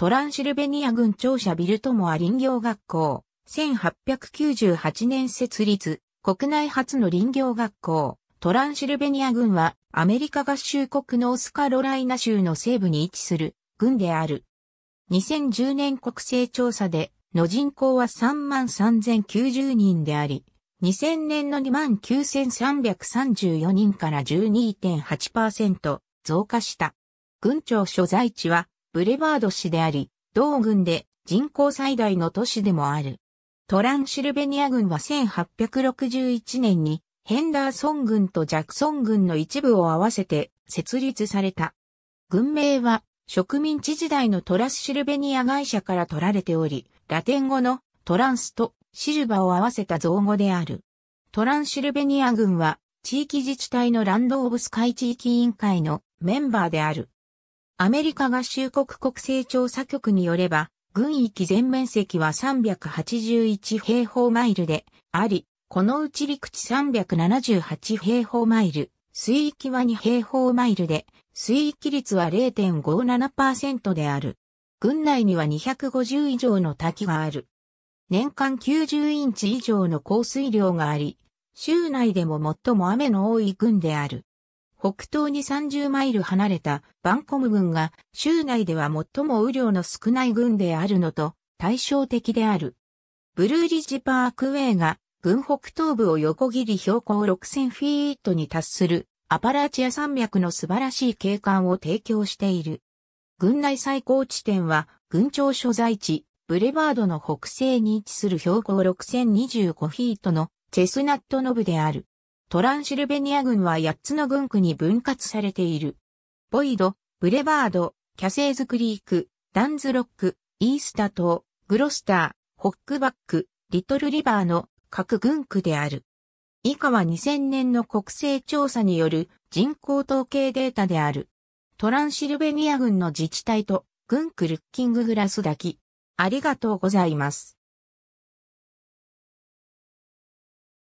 トランシルベニア軍庁舎ビルトモア林業学校、1898年設立、国内初の林業学校、トランシルベニア軍は、アメリカ合衆国ノースカロライナ州の西部に位置する、軍である。2010年国勢調査で、の人口は33,090人であり、2000年の29,334人から12.8%増加した。軍庁所在地はブレバード市であり、同郡で人口最大の都市でもある。トランシルベニア郡は1861年にヘンダーソン郡とジャクソン郡の一部を合わせて設立された。郡名は植民地時代のトラスシルベニア会社から取られており、ラテン語のトランスとシルバを合わせた造語である。トランシルベニア郡は地域自治体のランドオブスカイ地域委員会のメンバーである。アメリカ合衆国国勢調査局によれば、軍域全面積は381平方マイルであり、このうち陸地378平方マイル、水域は2平方マイルで、水域率は0.57%である。軍内には250以上の滝がある。年間90インチ以上の降水量があり、州内でも最も雨の多い軍である。北東に30マイル離れたバンコム軍が州内では最も雨量の少ない軍であるのと対照的である。ブルーリッジパークウェイが軍北東部を横切り標高6000フィートに達するアパラチア山脈の素晴らしい景観を提供している。軍内最高地点は軍庁所在地ブレバードの北西に位置する標高6025フィートのチェスナットノブである。トランシルベニア軍は8つの軍区に分割されている。ボイド、ブレバード、キャセーズクリーク、ダンズロック、イースタ島、グロスター、ホックバック、リトルリバーの各軍区である。以下は2000年の国勢調査による人口統計データである。トランシルベニア軍の自治体と軍区ルッキンググラスだき。ありがとうございます。